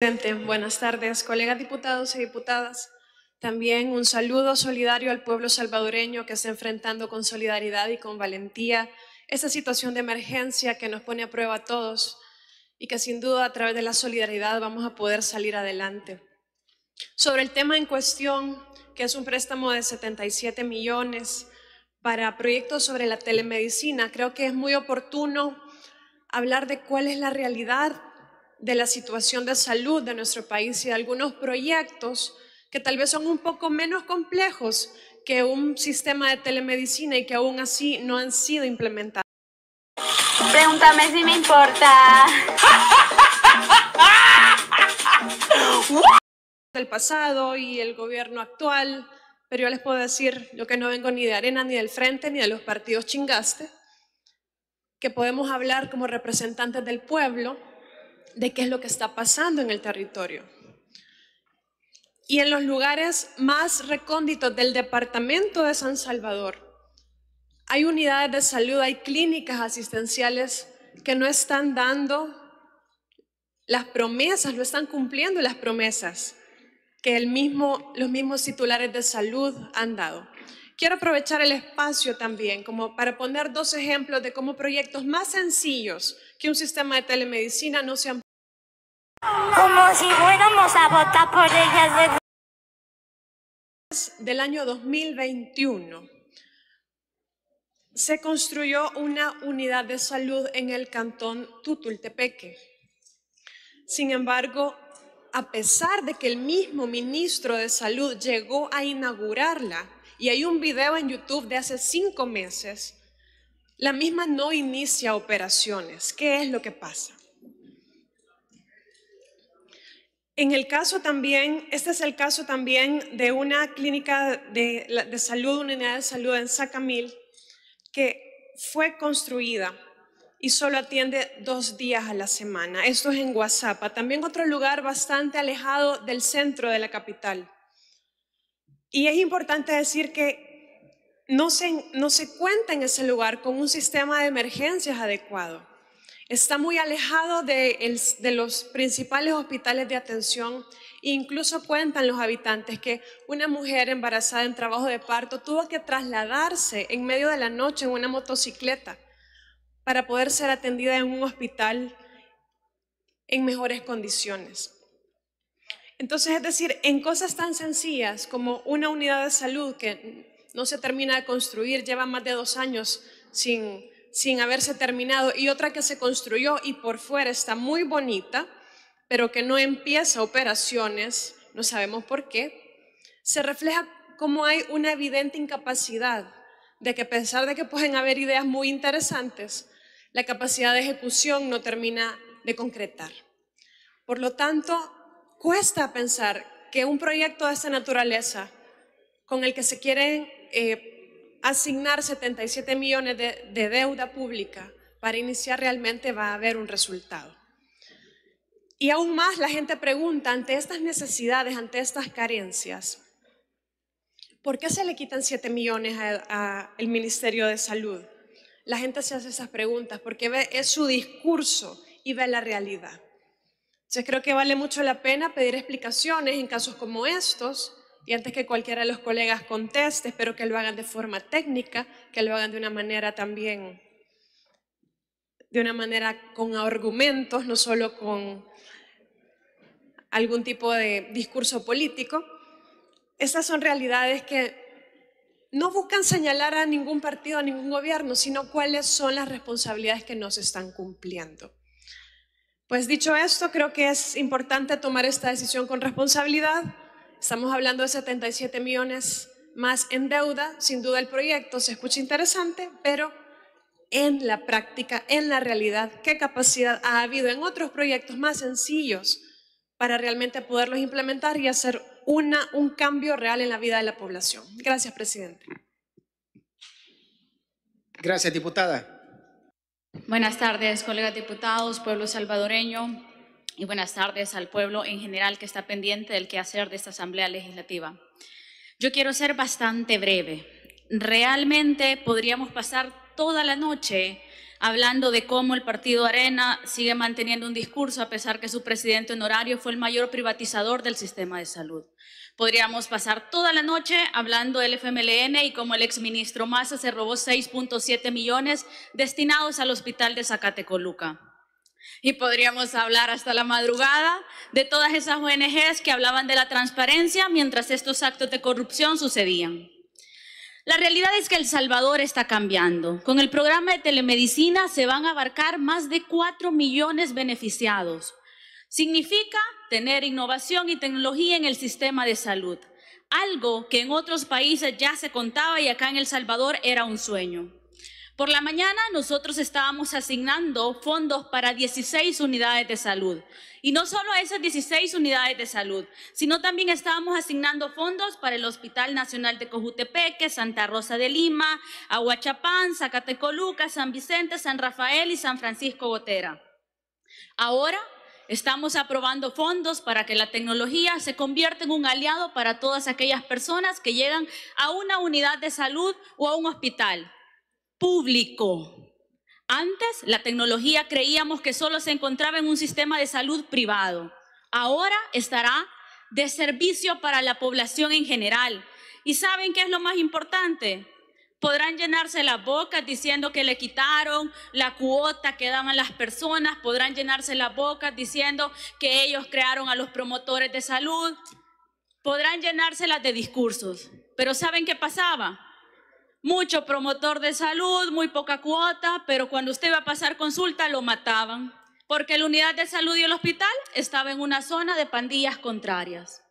Presidente, buenas tardes, colegas diputados y diputadas. También un saludo solidario al pueblo salvadoreño que está enfrentando con solidaridad y con valentía esta situación de emergencia que nos pone a prueba a todos y que sin duda a través de la solidaridad vamos a poder salir adelante. Sobre el tema en cuestión, que es un préstamo de 77 millones para proyectos sobre la telemedicina, creo que es muy oportuno hablar de cuál es la realidad de la situación de salud de nuestro país y de algunos proyectos que tal vez son un poco menos complejos que un sistema de telemedicina y que aún así no han sido implementados. Pregúntame si me importa. del pasado y el gobierno actual, pero yo les puedo decir, yo que no vengo ni de arena, ni del frente, ni de los partidos chingaste, que podemos hablar como representantes del pueblo de qué es lo que está pasando en el territorio. Y en los lugares más recónditos del departamento de San Salvador, hay unidades de salud, hay clínicas asistenciales que no están dando las promesas, no están cumpliendo las promesas que el mismo, los mismos titulares de salud han dado. Quiero aprovechar el espacio también como para poner dos ejemplos de cómo proyectos más sencillos que un sistema de telemedicina no se han... Como si fuéramos a votar por ellas de del año 2021 se construyó una unidad de salud en el cantón Tutultepeque. Sin embargo, a pesar de que el mismo ministro de Salud llegó a inaugurarla, y hay un video en YouTube de hace cinco meses, la misma no inicia operaciones. ¿Qué es lo que pasa? En el caso también, este es el caso también de una clínica de, salud, una unidad de salud en Sacamil, que fue construida y solo atiende dos días a la semana. Esto es en Guazapa, también otro lugar bastante alejado del centro de la capital. Y es importante decir que no se, cuenta en ese lugar con un sistema de emergencias adecuado. Está muy alejado de, de los principales hospitales de atención. incluso cuentan los habitantes que una mujer embarazada en trabajo de parto tuvo que trasladarse en medio de la noche en una motocicleta para poder ser atendida en un hospital en mejores condiciones. Entonces, es decir, en cosas tan sencillas como una unidad de salud que no se termina de construir, lleva más de dos años sin, sin haberse terminado, y otra que se construyó y por fuera está muy bonita, pero que no empieza operaciones, no sabemos por qué, se refleja cómo hay una evidente incapacidad de que a pesar de que pueden haber ideas muy interesantes, la capacidad de ejecución no termina de concretar. Por lo tanto, Cuesta pensar que un proyecto de esta naturaleza, con el que se quieren eh, asignar 77 millones de, deuda pública para iniciar, realmente va a haber un resultado. Y aún más la gente pregunta ante estas necesidades, ante estas carencias, ¿por qué se le quitan 7 millones al Ministerio de Salud? La gente se hace esas preguntas porque ve, es su discurso y ve la realidad. Entonces creo que vale mucho la pena pedir explicaciones en casos como estos y antes que cualquiera de los colegas conteste, espero que lo hagan de forma técnica, que lo hagan de una manera también, de una manera con argumentos, no solo con algún tipo de discurso político. Estas son realidades que no buscan señalar a ningún partido, a ningún gobierno, sino cuáles son las responsabilidades que no se están cumpliendo. Pues dicho esto, creo que es importante tomar esta decisión con responsabilidad. Estamos hablando de 77 millones más en deuda. Sin duda el proyecto se escucha interesante, pero en la práctica, en la realidad, qué capacidad ha habido en otros proyectos más sencillos para realmente poderlos implementar y hacer una, un cambio real en la vida de la población. Gracias, presidente. Gracias, diputada. Buenas tardes, colegas diputados, pueblo salvadoreño, y buenas tardes al pueblo en general que está pendiente del quehacer de esta Asamblea Legislativa. Yo quiero ser bastante breve. Realmente podríamos pasar toda la noche hablando de cómo el Partido Arena sigue manteniendo un discurso a pesar que su presidente honorario fue el mayor privatizador del sistema de salud. Podríamos pasar toda la noche hablando del FMLN y cómo el exministro Massa se robó 6.7 millones destinados al hospital de Zacatecoluca. Y podríamos hablar hasta la madrugada de todas esas ONGs que hablaban de la transparencia mientras estos actos de corrupción sucedían. La realidad es que El Salvador está cambiando. Con el programa de telemedicina se van a abarcar más de 4 millones beneficiados. Significa tener innovación y tecnología en el sistema de salud, algo que en otros países ya se contaba y acá en El Salvador era un sueño. Por la mañana nosotros estábamos asignando fondos para 16 unidades de salud. Y no solo a esas 16 unidades de salud, sino también estábamos asignando fondos para el Hospital Nacional de Cojutepeque, Santa Rosa de Lima, Aguachapán, Zacatecoluca, San Vicente, San Rafael y San Francisco Gotera. Ahora Estamos aprobando fondos para que la tecnología se convierta en un aliado para todas aquellas personas que llegan a una unidad de salud o a un hospital público. Antes la tecnología creíamos que solo se encontraba en un sistema de salud privado. Ahora estará de servicio para la población en general. ¿Y saben qué es lo más importante? Podrán llenarse las bocas diciendo que le quitaron la cuota que daban las personas, podrán llenarse las bocas diciendo que ellos crearon a los promotores de salud, podrán llenárselas de discursos. Pero ¿saben qué pasaba? mucho promotor de salud, muy poca cuota, pero cuando usted iba a pasar consulta lo mataban, porque la unidad de salud y el hospital estaba en una zona de pandillas contrarias.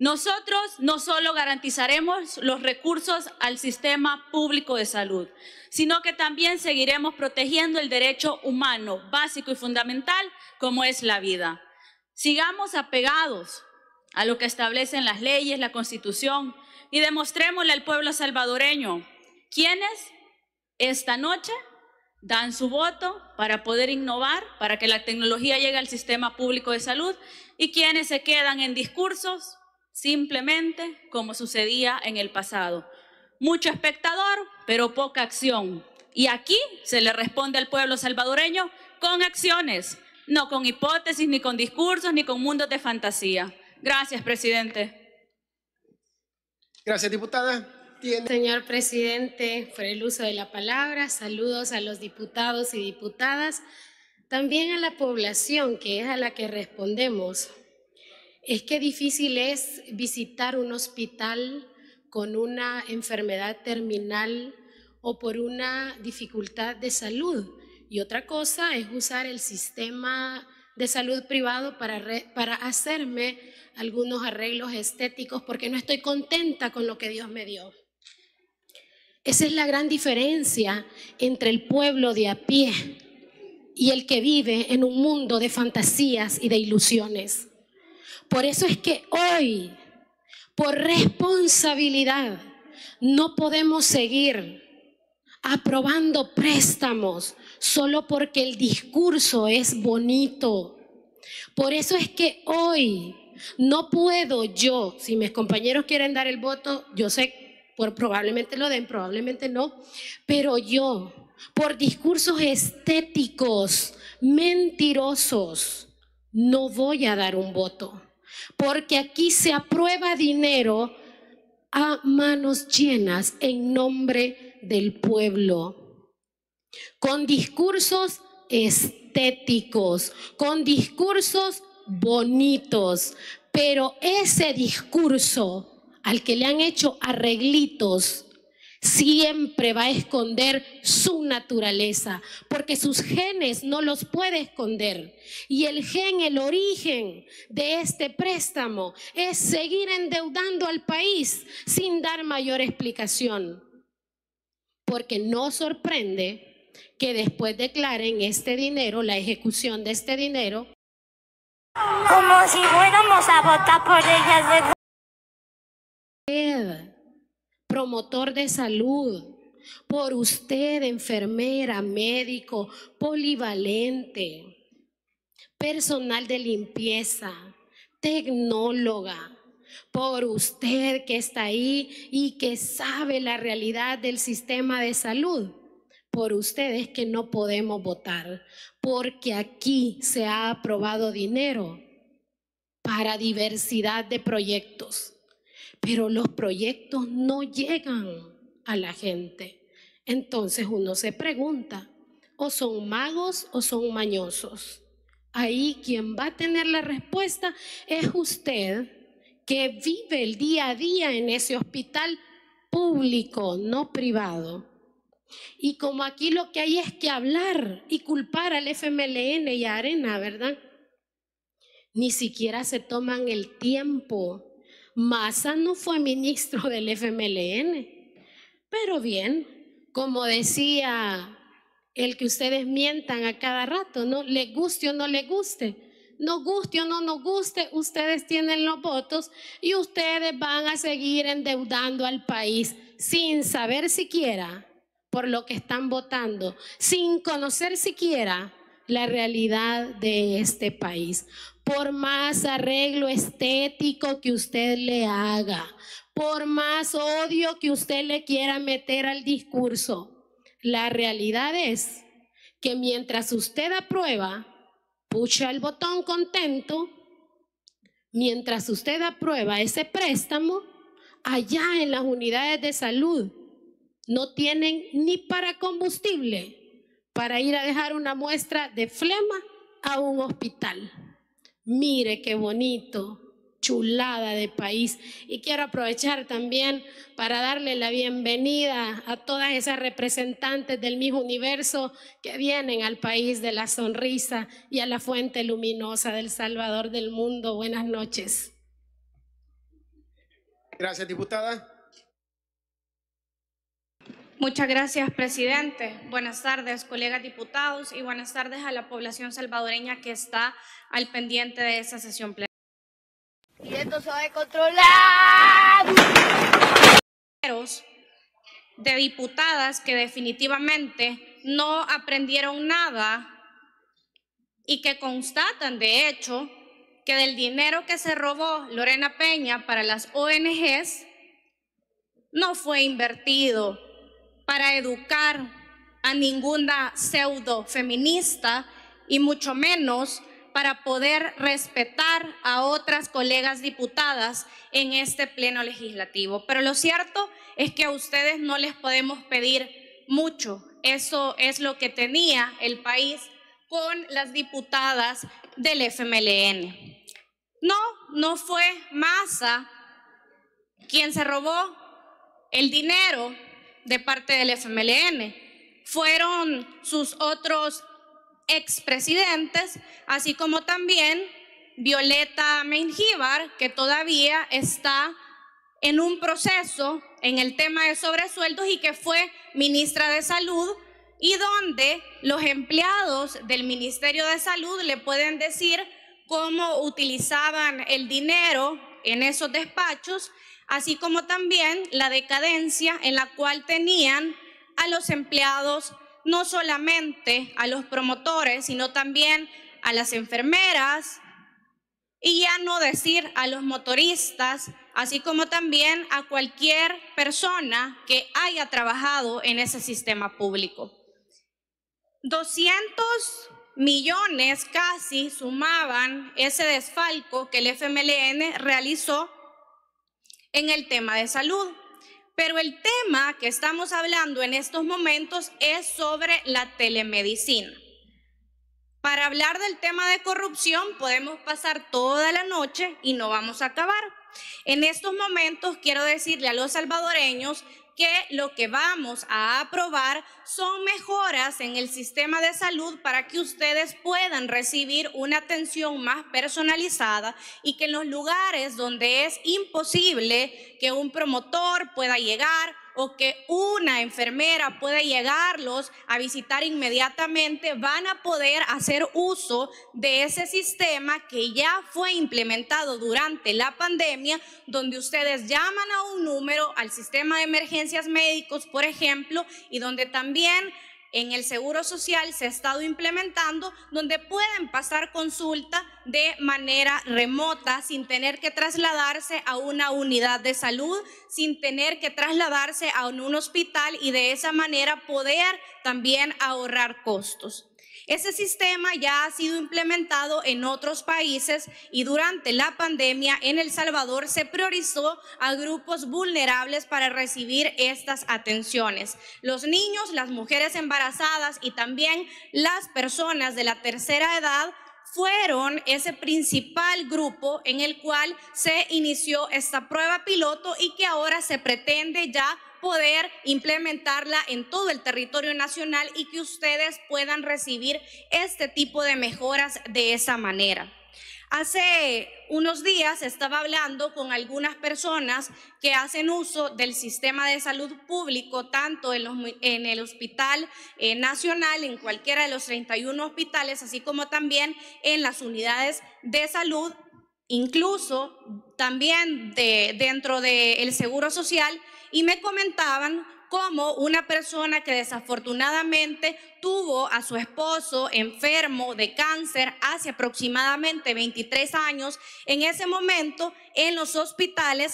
Nosotros no solo garantizaremos los recursos al sistema público de salud, sino que también seguiremos protegiendo el derecho humano básico y fundamental como es la vida. Sigamos apegados a lo que establecen las leyes, la constitución, y demostrémosle al pueblo salvadoreño quiénes esta noche dan su voto para poder innovar, para que la tecnología llegue al sistema público de salud y quienes se quedan en discursos simplemente como sucedía en el pasado. Mucho espectador, pero poca acción. Y aquí se le responde al pueblo salvadoreño con acciones, no con hipótesis, ni con discursos, ni con mundos de fantasía. Gracias, presidente. Gracias, diputada. Tiene... Señor presidente, por el uso de la palabra, saludos a los diputados y diputadas, también a la población, que es a la que respondemos. Es que difícil es visitar un hospital con una enfermedad terminal o por una dificultad de salud. Y otra cosa es usar el sistema de salud privado para, para hacerme algunos arreglos estéticos porque no estoy contenta con lo que Dios me dio. Esa es la gran diferencia entre el pueblo de a pie y el que vive en un mundo de fantasías y de ilusiones. Por eso es que hoy, por responsabilidad, no podemos seguir aprobando préstamos solo porque el discurso es bonito. Por eso es que hoy no puedo yo, si mis compañeros quieren dar el voto, yo sé, por, probablemente lo den, probablemente no, pero yo, por discursos estéticos, mentirosos, no voy a dar un voto, porque aquí se aprueba dinero a manos llenas en nombre del pueblo, con discursos estéticos, con discursos bonitos, pero ese discurso al que le han hecho arreglitos siempre va a esconder su naturaleza, porque sus genes no los puede esconder. Y el gen, el origen de este préstamo es seguir endeudando al país sin dar mayor explicación. Porque no sorprende que después declaren este dinero, la ejecución de este dinero, como si fuéramos a votar por ellas. usted, Promotor de salud, por usted, enfermera, médico, polivalente, personal de limpieza, tecnóloga, por usted que está ahí y que sabe la realidad del sistema de salud. Por ustedes que no podemos votar, porque aquí se ha aprobado dinero para diversidad de proyectos, pero los proyectos no llegan a la gente. Entonces uno se pregunta, o son magos o son mañosos. Ahí quien va a tener la respuesta es usted que vive el día a día en ese hospital público, no privado. Y como aquí lo que hay es que hablar y culpar al FMLN y a Arena, ¿verdad? Ni siquiera se toman el tiempo. Massa no fue ministro del FMLN. Pero bien, como decía el que ustedes mientan a cada rato, ¿no? Le guste o no le guste. No guste o no nos guste, ustedes tienen los votos y ustedes van a seguir endeudando al país sin saber siquiera por lo que están votando, sin conocer siquiera la realidad de este país. Por más arreglo estético que usted le haga, por más odio que usted le quiera meter al discurso, la realidad es que mientras usted aprueba, pucha el botón contento, mientras usted aprueba ese préstamo, allá en las unidades de salud no tienen ni para combustible para ir a dejar una muestra de flema a un hospital. Mire qué bonito, chulada de país. Y quiero aprovechar también para darle la bienvenida a todas esas representantes del mismo universo que vienen al país de la sonrisa y a la fuente luminosa del Salvador del mundo. Buenas noches. Gracias, diputada. Muchas gracias, presidente. Buenas tardes, colegas diputados, y buenas tardes a la población salvadoreña que está al pendiente de esta sesión plenaria. Y esto se va a controlar. De diputadas que definitivamente no aprendieron nada y que constatan, de hecho, que del dinero que se robó Lorena Peña para las ONGs no fue invertido para educar a ninguna pseudo feminista y mucho menos para poder respetar a otras colegas diputadas en este pleno legislativo. Pero lo cierto es que a ustedes no les podemos pedir mucho. Eso es lo que tenía el país con las diputadas del FMLN. No, no fue Massa quien se robó el dinero de parte del FMLN. Fueron sus otros expresidentes, así como también Violeta Mengíbar, que todavía está en un proceso en el tema de sobresueldos y que fue ministra de Salud y donde los empleados del Ministerio de Salud le pueden decir cómo utilizaban el dinero en esos despachos así como también la decadencia en la cual tenían a los empleados, no solamente a los promotores, sino también a las enfermeras, y ya no decir a los motoristas, así como también a cualquier persona que haya trabajado en ese sistema público. 200 millones casi sumaban ese desfalco que el FMLN realizó en el tema de salud. Pero el tema que estamos hablando en estos momentos es sobre la telemedicina. Para hablar del tema de corrupción podemos pasar toda la noche y no vamos a acabar. En estos momentos quiero decirle a los salvadoreños que lo que vamos a aprobar son mejoras en el sistema de salud para que ustedes puedan recibir una atención más personalizada y que en los lugares donde es imposible que un promotor pueda llegar, o que una enfermera puede llegarlos a visitar inmediatamente, van a poder hacer uso de ese sistema que ya fue implementado durante la pandemia, donde ustedes llaman a un número al sistema de emergencias médicos, por ejemplo, y donde también en el Seguro Social se ha estado implementando, donde pueden pasar consulta de manera remota, sin tener que trasladarse a una unidad de salud, sin tener que trasladarse a un hospital y de esa manera poder también ahorrar costos. Ese sistema ya ha sido implementado en otros países y durante la pandemia en El Salvador se priorizó a grupos vulnerables para recibir estas atenciones. Los niños, las mujeres embarazadas y también las personas de la tercera edad fueron ese principal grupo en el cual se inició esta prueba piloto y que ahora se pretende ya poder implementarla en todo el territorio nacional y que ustedes puedan recibir este tipo de mejoras de esa manera. Hace unos días estaba hablando con algunas personas que hacen uso del sistema de salud público, tanto en, el Hospital eh, Nacional, en cualquiera de los 31 hospitales, así como también en las unidades de salud, incluso también dentro del Seguro Social y me comentaban cómo una persona que desafortunadamente tuvo a su esposo enfermo de cáncer hace aproximadamente 23 años, en ese momento en los hospitales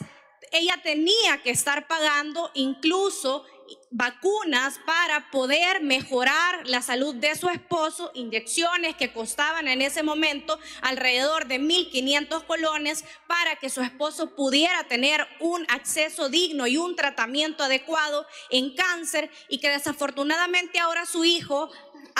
ella tenía que estar pagando incluso vacunas para poder mejorar la salud de su esposo, inyecciones que costaban en ese momento alrededor de 1.500 colones para que su esposo pudiera tener un acceso digno y un tratamiento adecuado en cáncer y que desafortunadamente ahora su hijo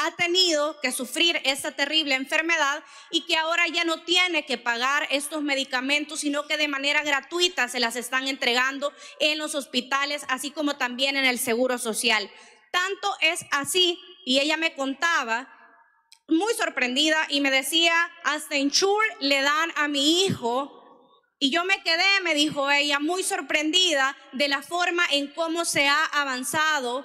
ha tenido que sufrir esa terrible enfermedad y que ahora ya no tiene que pagar estos medicamentos, sino que de manera gratuita se las están entregando en los hospitales, así como también en el Seguro Social. Tanto es así, y ella me contaba, muy sorprendida, y me decía, hasta en Chur le dan a mi hijo y yo me quedé, me dijo ella, muy sorprendida de la forma en cómo se ha avanzado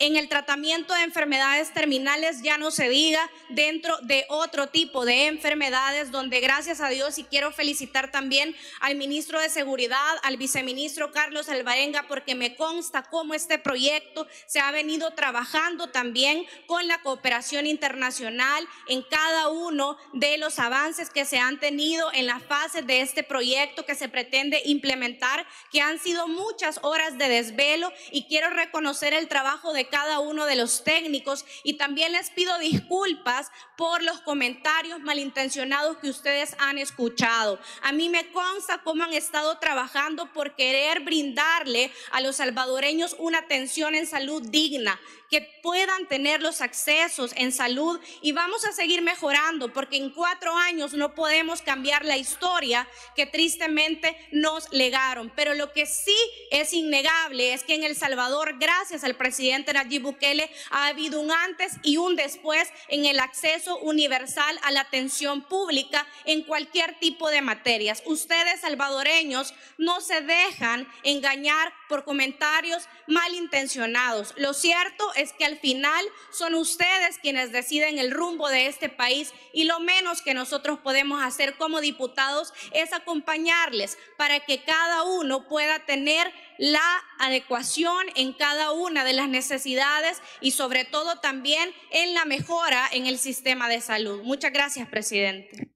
en el tratamiento de enfermedades terminales, ya no se diga, dentro de otro tipo de enfermedades, donde gracias a Dios, y quiero felicitar también al ministro de Seguridad, al viceministro Carlos Alvarenga, porque me consta cómo este proyecto se ha venido trabajando también con la cooperación internacional en cada uno de los avances que se han tenido en las fases de este proyecto que se pretende implementar, que han sido muchas horas de desvelo, y quiero reconocer el trabajo de cada uno de los técnicos y también les pido disculpas por los comentarios malintencionados que ustedes han escuchado. A mí me consta cómo han estado trabajando por querer brindarle a los salvadoreños una atención en salud digna, que puedan tener los accesos en salud y vamos a seguir mejorando porque en cuatro años no podemos cambiar la historia que tristemente nos legaron. Pero lo que sí es innegable es que en El Salvador, gracias al presidente Nayib Bukele, ha habido un antes y un después en el acceso universal a la atención pública en cualquier tipo de materias. Ustedes, salvadoreños, no se dejan engañar por comentarios malintencionados. Lo cierto es que al final son ustedes quienes deciden el rumbo de este país y lo menos que nosotros podemos hacer como diputados es acompañarles para que cada uno pueda tener la adecuación en cada una de las necesidades y sobre todo también en la mejora en el sistema de salud. Muchas gracias, presidente.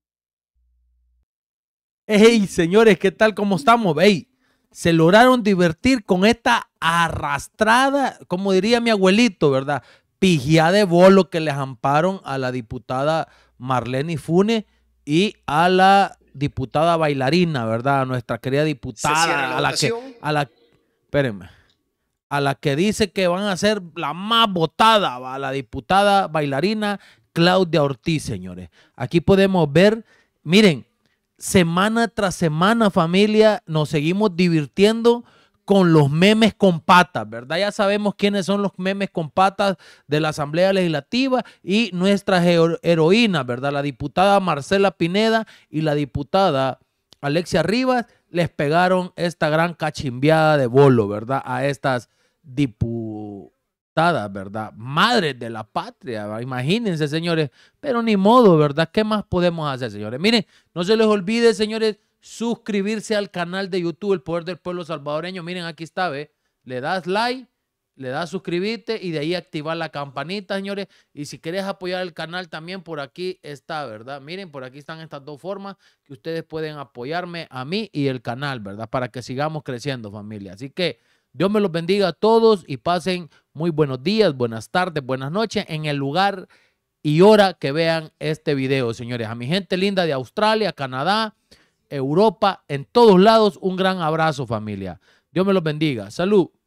Hey, señores, ¿qué tal? ¿Cómo estamos? ¡Veis! se lograron divertir con esta arrastrada, como diría mi abuelito, ¿verdad? Pijía de bolo que les amparon a la diputada Marlene Funes y a la diputada bailarina, ¿verdad? A nuestra querida diputada, a la a la, espérenme, a la que dice que van a ser la más votada, a la diputada bailarina Claudia Ortiz, señores. Aquí podemos ver, miren, semana tras semana, familia, nos seguimos divirtiendo con los memes con patas, ¿verdad? Ya sabemos quiénes son los memes con patas de la Asamblea Legislativa y nuestras heroínas, ¿verdad? La diputada Marcela Pineda y la diputada Alexia Rivas les pegaron esta gran cachimbiada de bolo, ¿verdad? A estas diputadas. ¿verdad? Madre de la patria, imagínense, señores. Pero ni modo, ¿verdad? ¿Qué más podemos hacer, señores? Miren, no se les olvide, señores, suscribirse al canal de YouTube El Poder del Pueblo Salvadoreño. Miren, aquí está, ¿ve? Le das like, le das suscribirte y de ahí activar la campanita, señores. Y si quieres apoyar el canal también, por aquí está, ¿verdad? Miren, por aquí están estas dos formas que ustedes pueden apoyarme a mí y el canal, ¿verdad? Para que sigamos creciendo, familia. Así que Dios me los bendiga a todos y pasen muy buenos días, buenas tardes, buenas noches, en el lugar y hora que vean este video, señores. A mi gente linda de Australia, Canadá, Europa, en todos lados, un gran abrazo, familia. Dios me los bendiga. Salud.